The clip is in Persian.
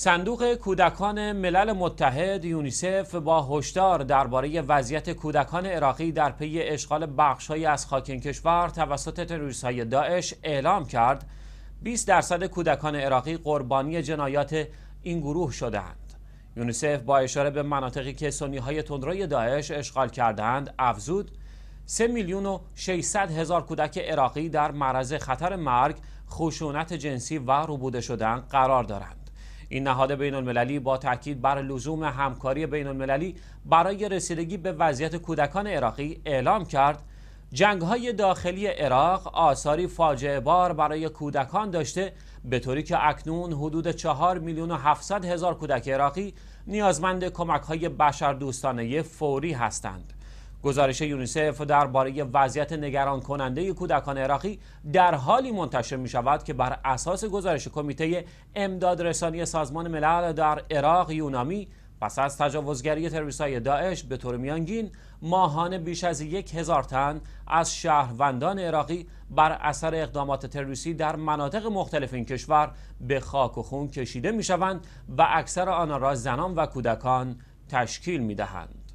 صندوق کودکان ملل متحد یونیسف با هشدار درباره وضعیت کودکان عراقی در پی اشغال بخشهایی از خاک کشور توسط تروریستهای داعش اعلام کرد 20 درصد کودکان عراقی قربانی جنایات این گروه شدند یونیسف با اشاره به مناطقی که سنیهای تندروی داعش اشغال کردند افزود 3 میلیون و 600 هزار کودک عراقی در معرض خطر مرگ، خشونت جنسی و ربوده شدن قرار دارند. این نهاد بین المللی با تاکید بر لزوم همکاری بین المللی برای رسیدگی به وضعیت کودکان عراقی اعلام کرد جنگ های داخلی عراق آثاری فاجعه بار برای کودکان داشته به طوری که اکنون حدود 4 میلیون و هزار کودک عراقی نیازمند کمک های بشردوستانه فوری هستند. گزارش یونیسف درباره وضعیت نگران کننده کودکان عراقی در حالی منتشر می شود که بر اساس گزارش کمیته امدادرسانی سازمان ملل در عراق یونامی پس از تجاوزگری تروریستهای داعش به طور میانگین ماهانه بیش از یک هزار تن از شهروندان عراقی بر اثر اقدامات تروریستی در مناطق مختلف این کشور به خاک و خون کشیده شوند و اکثر آنها را زنان و کودکان تشکیل دهند.